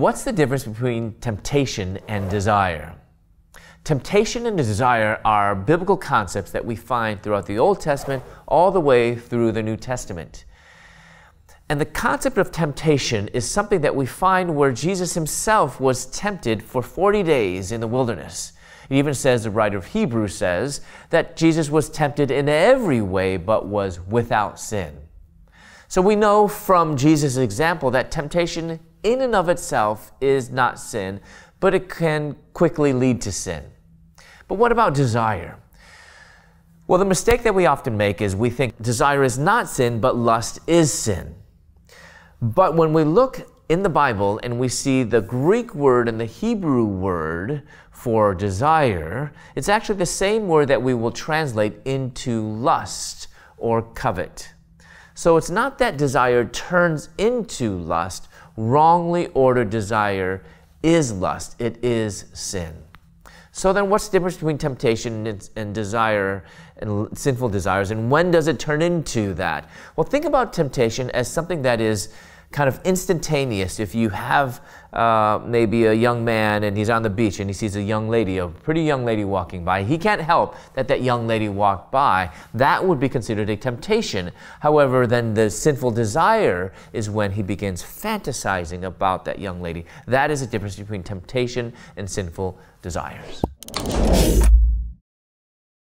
what's the difference between temptation and desire? Temptation and desire are biblical concepts that we find throughout the Old Testament all the way through the New Testament. And the concept of temptation is something that we find where Jesus himself was tempted for 40 days in the wilderness. It even says, the writer of Hebrews says, that Jesus was tempted in every way but was without sin. So we know from Jesus' example that temptation in and of itself is not sin, but it can quickly lead to sin. But what about desire? Well, the mistake that we often make is we think desire is not sin, but lust is sin. But when we look in the Bible and we see the Greek word and the Hebrew word for desire, it's actually the same word that we will translate into lust or covet. So it's not that desire turns into lust. Wrongly ordered desire is lust, it is sin. So then, what's the difference between temptation and, desire and sinful desires, and when does it turn into that? Well, think about temptation as something that is kind of instantaneous if you have uh, maybe a young man and he's on the beach and he sees a young lady, a pretty young lady walking by. He can't help that that young lady walked by. That would be considered a temptation. However, then the sinful desire is when he begins fantasizing about that young lady. That is the difference between temptation and sinful desires.